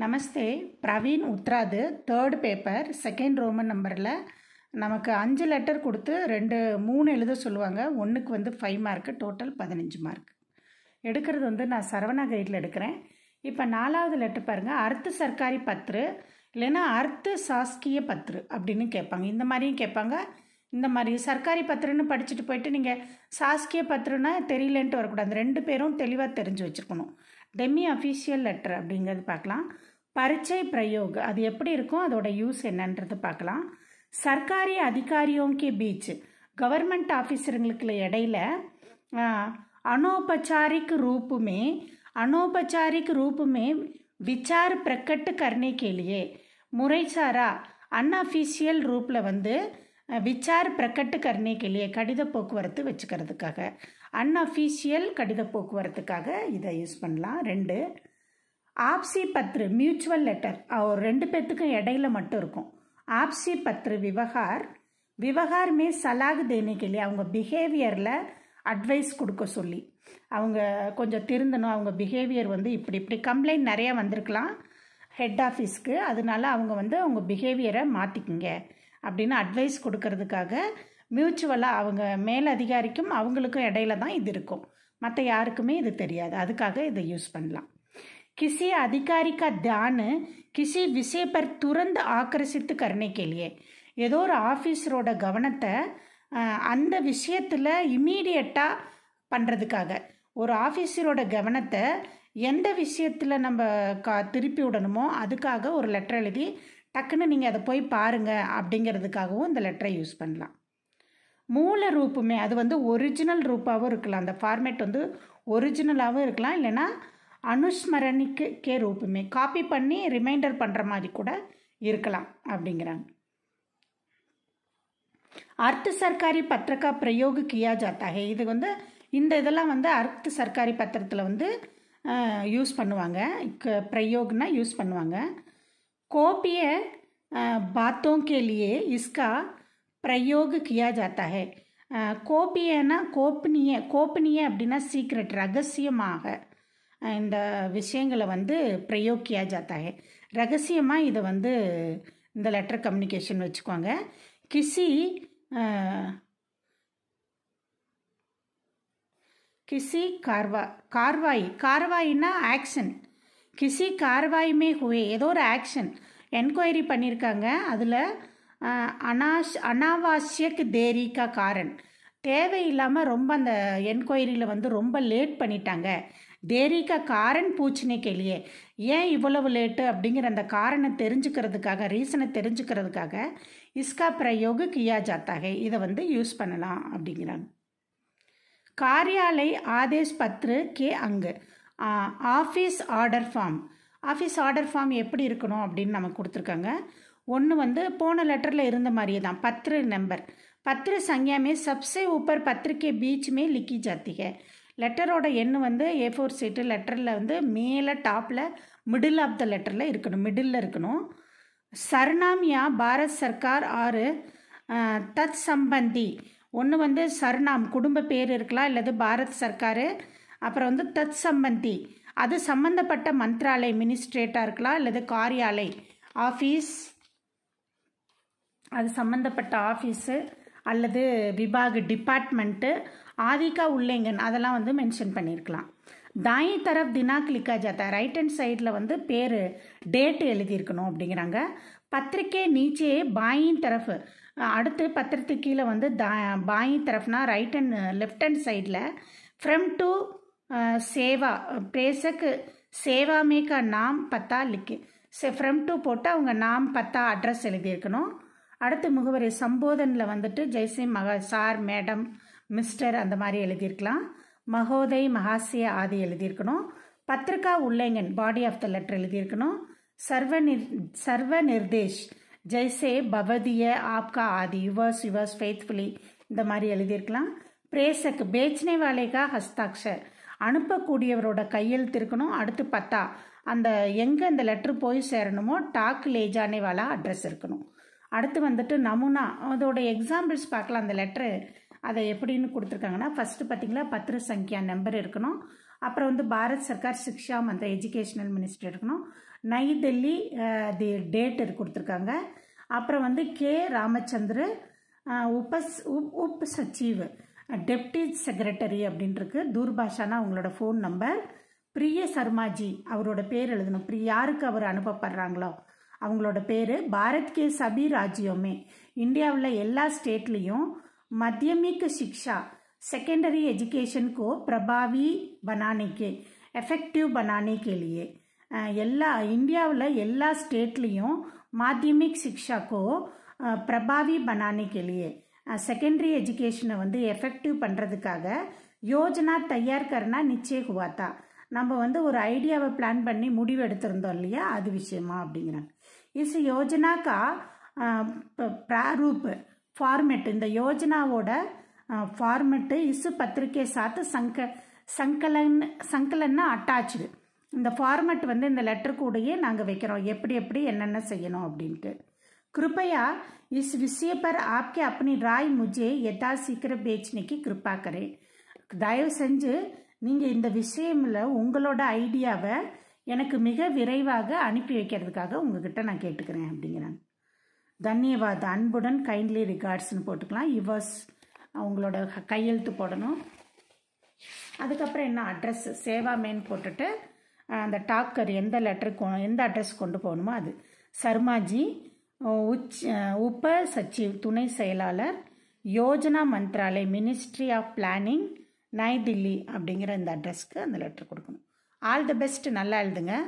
நமஸ்தே பிரவீன் உத்ராது third paper second Roman நம்பரில் நமக்கு அஞ்சு லெட்டர் கொடுத்து ரெண்டு மூணு எழுத சொல்லுவாங்க ஒன்றுக்கு வந்து ஃபைவ் மார்க்கு டோட்டல் பதினஞ்சு மார்க் எடுக்கிறது வந்து நான் சரவணா கைடில் எடுக்கிறேன் இப்போ நாலாவது லெட்டர் பாருங்கள் அர்த்த சர்க்காரி பத்ரு இல்லைன்னா அர்த்த சாஸ்கிய பத்ரு அப்படின்னு கேட்பாங்க இந்த மாதிரியும் கேட்பாங்க இந்த மாதிரி சர்க்காரி பத்திரன்னு படிச்சுட்டு போயிட்டு நீங்கள் சாஸ்கிய பத்திரன்னா தெரியலன்ட்டு வரக்கூடாது ரெண்டு பேரும் தெளிவாக தெரிஞ்சு வச்சுருக்கணும் டெம்மி அஃபீஷியல் லெட்டர் அப்படிங்கிறது பார்க்கலாம் பரிச்சை பிரயோக் அது எப்படி இருக்கும் அதோட யூஸ் என்னன்றது பார்க்கலாம் சர்க்காரி அதிகாரியோங்கி பீச் கவர்மெண்ட் ஆஃபீஸருங்களுக்கு இடையில अनौपचारिक ரூப்புமே में ரூப்புமே விச்சார் விசார் பிரக்கட்டு கர்னே கேலியே முறைசாரா அஃபீஷியல் ரூப்பில் வந்து விச்சார் பிரகட்டு கர்னே கிளியே கடித போக்குவரத்து வச்சுக்கிறதுக்காக அன்அஃபிஷியல் கடித போக்குவரத்துக்காக இதை யூஸ் பண்ணலாம் ரெண்டு ஆப்சி பத்ரு மியூச்சுவல் லெட்டர் ஒரு ரெண்டு பேர்த்துக்கும் இடையில மட்டும் இருக்கும் ஆப்சி பத்ரு விவகார் விவகார் மே சலாக் தேனே கிளியே அவங்க பிஹேவியரில் அட்வைஸ் கொடுக்க சொல்லி அவங்க கொஞ்சம் திருந்தணும் அவங்க பிஹேவியர் வந்து இப்படி இப்படி கம்ப்ளைண்ட் நிறையா வந்திருக்கலாம் ஹெட் ஆஃபீஸ்க்கு அதனால அவங்க வந்து அவங்க பிஹேவியரை மாற்றிக்கிங்க அப்படின்னு அட்வைஸ் கொடுக்கறதுக்காக மியூச்சுவலாக அவங்க மேலதிகாரிக்கும் அவங்களுக்கும் இடையில தான் இது இருக்கும் மற்ற யாருக்குமே இது தெரியாது அதுக்காக இதை யூஸ் பண்ணலாம் கிசி அதிகாரிக்கா தியானு கிசி किसी துறந்து ஆக்கிரசித்து तुरंत आकर्षित ஏதோ ஒரு ஆஃபீஸரோட கவனத்தை அந்த விஷயத்தில் இமீடியட்டாக பண்ணுறதுக்காக ஒரு ஆஃபீஸரோட கவனத்தை எந்த விஷயத்தில் நம்ம கா திருப்பி விடணுமோ அதுக்காக ஒரு லெட்டர் எழுதி டக்குன்னு நீங்கள் அதை போய் பாருங்கள் அப்படிங்கிறதுக்காகவும் இந்த லெட்டரை யூஸ் பண்ணலாம் மூல ரூப்புமே அது வந்து ஒரிஜினல் ரூப்பாகவும் இருக்கலாம் அந்த ஃபார்மேட் வந்து ஒரிஜினலாகவும் இருக்கலாம் இல்லைனா அனுஸ்மரணிக்கே ரூப்புமே காப்பி பண்ணி ரிமைண்டர் பண்ணுற மாதிரி கூட இருக்கலாம் அப்படிங்கிறாங்க அர்த்த சர்க்காரி பத்திரக்கா பிரயோக கியா ஜாத்தாக இது வந்து இந்த இதெல்லாம் வந்து அர்த்த சர்க்காரி பத்திரத்தில் வந்து யூஸ் பண்ணுவாங்க பிரயோக்னா யூஸ் பண்ணுவாங்க कॉपीय बातों के लिए इसका பிரயோக கியா ஜாத்தா ஹே கோபியனா கோப்பனிய கோப்பனிய அப்படின்னா சீக்ரெட் ரகசியமாக இந்த விஷயங்களை வந்து பிரயோக் ஜாத்தாக ரகசியமாக இதை வந்து இந்த லெட்டர் கம்யூனிகேஷன் வச்சுக்கோங்க கிசி கிசி கார்வா கார்வாய் கார்வாயின்னா ஆக்ஷன் கிசி கார்வாயுமே ஹுவே ஏதோ ஒரு ஆக்ஷன் என்கொயரி பண்ணியிருக்காங்க அதில் அனாஷ் அனாவாசியக் தேரிக்கா காரன் தேவையில்லாமல் ரொம்ப அந்த என்கொயரியில் வந்து ரொம்ப லேட் பண்ணிட்டாங்க தேரிக்கா காரன் பூச்சினே கேளியே ஏன் இவ்வளவு லேட்டு அப்படிங்கிற அந்த காரனை தெரிஞ்சுக்கிறதுக்காக ரீசனை தெரிஞ்சுக்கிறதுக்காக இஸ்கா பிரயோக கியா ஜாத்தாகை இதை வந்து யூஸ் பண்ணலாம் அப்படிங்கிறாங்க காரியாலை ஆதேஷ் பத்ரு கே அங்கு office order form office order form எப்படி இருக்கணும் அப்படின்னு நமக்கு கொடுத்துருக்காங்க ஒன்று வந்து போன லெட்டரில் இருந்த மாதிரியே தான் பத்ரு நம்பர் பத்ரு சங்கியாமே மே சப்ஸே ஊப்பர் பத்திரிக்கை பீச்சுமே லிக்கி ஜாத்திக லெட்டரோட எண் வந்து ஏ ஃபோர் சீட்டு லெட்டரில் வந்து மேலே டாப்பில் மிடில் ஆஃப் த லெட்டரில் இருக்கணும் மிடில் இருக்கணும் சர்னாமியா பாரத் சர்க்கார் ஆறு தத் சம்பந்தி ஒன்று வந்து சர்னாம் குடும்ப பேர் இருக்கலாம் இல்லது பாரத் சர்க்கார் அப்புறம் வந்து தத் சம்பந்தி அது சம்மந்தப்பட்ட மந்த்ராலய மினிஸ்ட்ரேட்டாக இருக்கலாம் அல்லது காரியாலை ஆஃபீஸ் அது சம்மந்தப்பட்ட ஆஃபீஸு அல்லது விபாக டிபார்ட்மெண்ட்டு ஆதிக்கா உள்ளேங்கன் அதெல்லாம் வந்து மென்ஷன் பண்ணியிருக்கலாம் தாயி தரப் தினா கிளிக்கா ஜாத்தா ரைட் ஹேண்ட் சைடில் வந்து பேர் டேட்டு எழுதியிருக்கணும் அப்படிங்கிறாங்க பத்திரிக்கை நீச்சே பாயின் தரப்பு அடுத்து பத்திரத்துக்கு கீழே வந்து தா பாயின் தரப்புனா ரைட் ஹேண்ட் லெஃப்ட் ஹேண்ட் சைடில் ஃப்ரம் டு சேவா பிரேசக்கு சேவா மேக்கா நாம் பத்தா லிக்கு சே ஃப்ரம் டூ போட்டு அவங்க நாம் பத்தா அட்ரஸ் எழுதியிருக்கணும் அடுத்து முகவரி சம்போதனில் வந்துட்டு ஜெய்சே மகா சார் மேடம் மிஸ்டர் அந்த மாதிரி எழுதியிருக்கலாம் மகோதை மகாசிய ஆதி எழுதியிருக்கணும் பத்திரிகா உள்ளங்கன் பாடி ஆஃப் த லெட்டர் எழுதியிருக்கணும் சர்வ நிர் சர்வ நிர்தேஷ் ஜெய்சே பவதிய ஆப்கா ஆதி யுவர்ஸ் யுவர்ஸ் ஃபேத்ஃபுல்லி இந்த மாதிரி எழுதியிருக்கலாம் பிரேசக் பேச்சினை வாலேகா ஹஸ்தாக்ஷர் அனுப்பக்கூடியவரோட கையெழுத்து இருக்கணும் அடுத்து பத்தா அந்த எங்கே இந்த லெட்ரு போய் சேரணுமோ டாக் லேஜானேவாலா அட்ரஸ் இருக்கணும் அடுத்து வந்துட்டு நமுனா அதோடய எக்ஸாம்பிள்ஸ் பார்க்கலாம் அந்த லெட்ரு அதை எப்படின்னு கொடுத்துருக்காங்கன்னா ஃபஸ்ட்டு பார்த்திங்களா பத்திர சங்கியா நம்பர் இருக்கணும் அப்புறம் வந்து பாரத் சர்க்கார் சிக்ஷா மந்திர எஜுகேஷ்னல் மினிஸ்டர் இருக்கணும் நை டெல்லி தி டேட் கொடுத்துருக்காங்க அப்புறம் வந்து கே ராமச்சந்திர உபஸ் உப் உப் சச்சிவு டெப்டி செக்ரட்டரி அப்படின்ட்டுருக்கு தூர்பாஷானா அவங்களோட ஃபோன் நம்பர் பிரிய சர்மாஜி அவரோட பேர் எழுதணும் பிரி யாருக்கு அவர் அனுப்பப்படுறாங்களோ அவங்களோட பேர் பாரத் கே சபி ராஜ்யமே இந்தியாவில் எல்லா ஸ்டேட்லேயும் மத்தியமிக் சிக்ஷா செகண்டரி एजुकेशन பிரபாவி பனானிக்கு எஃபெக்டிவ் के எல்லா இந்தியாவில் எல்லா ஸ்டேட்லேயும் மாத்தியமிக் சிக்ஷாக்கோ பிரபாவி பனானே செகண்டரி எஜுகேஷனை வந்து எஃபெக்டிவ் பண்ணுறதுக்காக யோஜனா தயார் நிச்சய குவாத்தா நம்ம வந்து ஒரு ஐடியாவை பிளான் பண்ணி முடிவு எடுத்திருந்தோம் இல்லையா அது விஷயமா அப்படிங்கிறாங்க இஸ் யோஜனாக்கா பிராரூப்பு ஃபார்மெட் இந்த யோஜனாவோட ஃபார்மெட்டு இசு பத்திரிகை சாத்து சங்க சங்கலன் சங்கலன்னா அட்டாச்சுடு இந்த ஃபார்மெட் வந்து இந்த லெட்டர் கூடயே நாங்கள் வைக்கிறோம் எப்படி எப்படி என்னென்ன செய்யணும் அப்படின்ட்டு कृपया इस विषय पर आपके अपनी राय मुझे यथाशीघ्र बेचने की कृपा करें தயவு செஞ்சு நீங்கள் இந்த விஷயமில் உங்களோட ஐடியாவை எனக்கு மிக விரைவாக அனுப்பி வைக்கிறதுக்காக உங்ககிட்ட நான் கேட்டுக்கிறேன் அப்படிங்கிறாங்க தன்யவாத் அன்புடன் கைண்ட்லி ரிகார்ட்ஸ்னு போட்டுக்கலாம் இவர்ஸ் அவங்களோட கையெழுத்து போடணும் அதுக்கப்புறம் என்ன அட்ரஸ் சேவா மேன் போட்டுட்டு அந்த டாக்கர் எந்த லெட்டருக்கு எந்த அட்ரஸ் கொண்டு போகணுமோ அது சர்மாஜி உச் உப சச்சிவ் துணை செயலாளர் யோஜனா மந்த்ராலய் மினிஸ்ட்ரி ஆஃப் பிளானிங் நை அப்படிங்கிற இந்த அட்ரஸ்க்கு அந்த லெட்டர் கொடுக்கணும் ஆல் தி பெஸ்ட் நல்லா எழுதுங்க